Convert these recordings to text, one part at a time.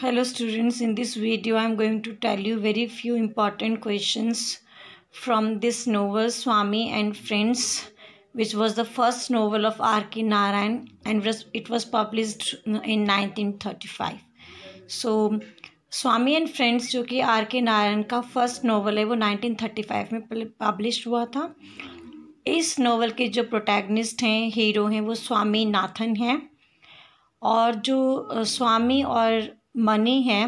hello students in this video i am going to tell you very few important questions from this novel swami and friends which was the first novel of rk narayan and it was published in 1935 so Swami and friends जो कि are K Narayan का first novel है वो 1935 में publish हुआ था इस novel के जो प्रोटैगनिस्ट हैं हीरो हैं वो स्वामी नाथन हैं और जो स्वामी और मनी हैं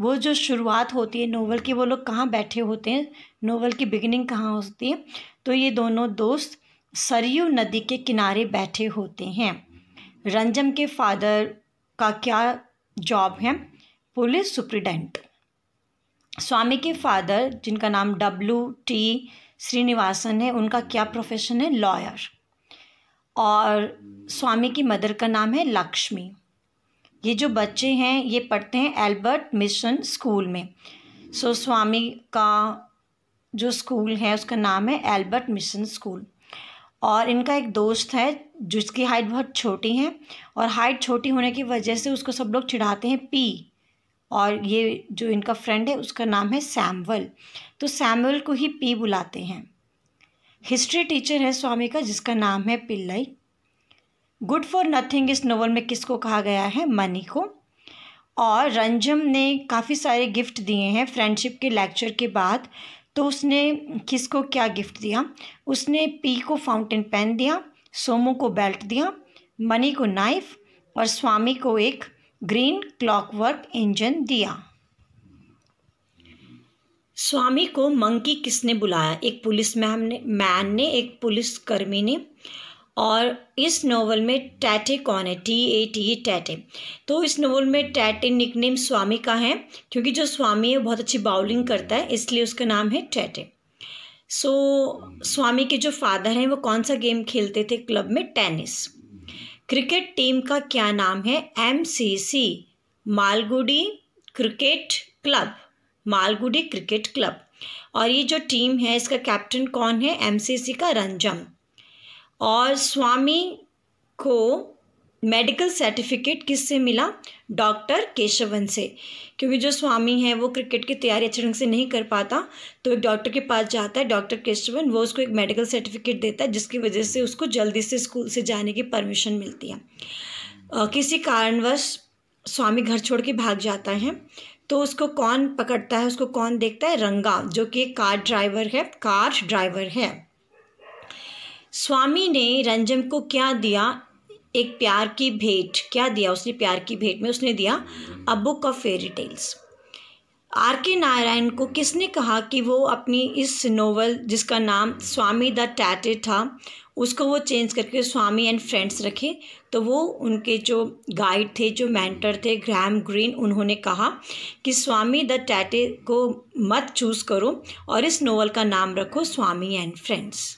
वो जो शुरुआत होती है नोवेल की वो लोग कहाँ बैठे होते हैं नोवेल की बिगिनिंग कहाँ होती है तो ये दोनों दोस्त सरयू नदी के किनारे बैठे होते हैं रंजम के फादर का क्या जॉब है पुलिस सुप्रिटेंडेंट स्वामी के फादर जिनका नाम डब्ल्यू टी श्रीनिवासन है उनका क्या प्रोफेशन है लॉयर और स्वामी की मदर का नाम है लक्ष्मी ये जो बच्चे हैं ये पढ़ते हैं एल्बर्ट मिशन स्कूल में सो so, स्वामी का जो स्कूल है उसका नाम है एल्बर्ट मिशन स्कूल और इनका एक दोस्त है जिसकी हाइट बहुत छोटी है और हाइट छोटी होने की वजह से उसको सब लोग चिढ़ाते हैं पी और ये जो इनका फ्रेंड है उसका नाम है सैमवल तो सैमवल को ही पी बुलाते हैं हिस्ट्री टीचर है स्वामी का जिसका नाम है पिल्लई गुड फॉर नथिंग इस नोवल में किसको कहा गया है मनी को और रंजम ने काफ़ी सारे गिफ्ट दिए हैं फ्रेंडशिप के लेक्चर के बाद तो उसने किसको क्या गिफ्ट दिया उसने पी को फाउंटेन पेन दिया सोमो को बेल्ट दिया मनी को नाइफ और स्वामी को एक ग्रीन क्लॉकवर्क इंजन दिया स्वामी को मंकी किसने बुलाया एक पुलिस मैम ने मैन ने एक पुलिसकर्मी ने और इस नावल में टैटे कौन है टी ए टी टैटे तो इस नावल में टैटे निकनेम स्वामी का है क्योंकि जो स्वामी है बहुत अच्छी बाउलिंग करता है इसलिए उसका नाम है टैटे सो so, स्वामी के जो फादर हैं वो कौन सा गेम खेलते थे क्लब में टेनिस क्रिकेट टीम का क्या नाम है M C C Malgudi cricket club Malgudi cricket club और ये जो टीम है इसका कैप्टन कौन है एम सी सी का रंजम और स्वामी को मेडिकल सर्टिफिकेट किससे मिला डॉक्टर केशवन से क्योंकि जो स्वामी है वो क्रिकेट की तैयारी अच्छे ढंग से नहीं कर पाता तो एक डॉक्टर के पास जाता है डॉक्टर केशवन वो उसको एक मेडिकल सर्टिफिकेट देता है जिसकी वजह से उसको जल्दी से स्कूल से जाने की परमिशन मिलती है किसी कारणवश स्वामी घर छोड़ के भाग जाता है तो उसको कौन पकड़ता है उसको कौन देखता है रंगा जो कि एक कार ड्राइवर है कार ड्राइवर है स्वामी ने रंजम को क्या दिया एक प्यार की भेंट क्या दिया उसने प्यार की भेंट में उसने दिया a book of fairy tales R K Narayan को किसने कहा कि वो अपनी इस नोवेल जिसका नाम स्वामी द टैटे था उसको वो चेंज करके स्वामी एंड फ्रेंड्स रखे तो वो उनके जो गाइड थे जो मैंटर थे ग्रैम ग्रीन उन्होंने कहा कि स्वामी द टैटे को मत चूज़ करो और इस नोवेल का नाम रखो स्वामी एंड फ्रेंड्स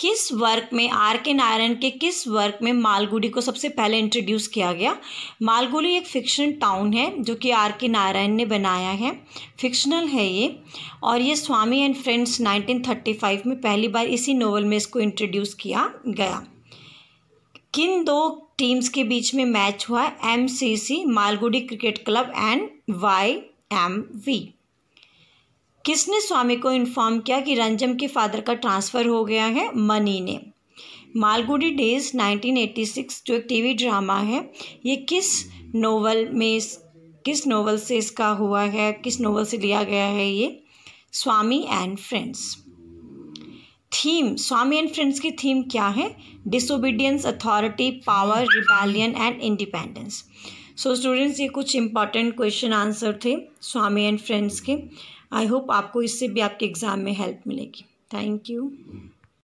किस वर्क में आर के नारायण के किस वर्क में मालगुडी को सबसे पहले इंट्रोड्यूस किया गया मालगुडी एक फिक्शन टाउन है जो कि आर के नारायण ने बनाया है फिक्शनल है ये और ये स्वामी एंड फ्रेंड्स 1935 में पहली बार इसी नोवेल में इसको इंट्रोड्यूस किया गया किन दो टीम्स के बीच में मैच हुआ M C C Malgudi cricket club and Y M V किसने स्वामी को इन्फॉर्म किया कि रंजम के फादर का ट्रांसफ़र हो गया है मनी ने मालगुडी डेज 1986 जो एक टीवी ड्रामा है ये किस नोवेल में किस नोवेल से इसका हुआ है किस नोवेल से लिया गया है ये Swami and friends theme Swami and friends की थीम क्या है disobedience authority power rebellion and independence so students ये कुछ इंपॉर्टेंट क्वेश्चन आंसर थे स्वामी एंड फ्रेंड्स के आई होप आपको इससे भी आपके एग्ज़ाम में हेल्प मिलेगी थैंक यू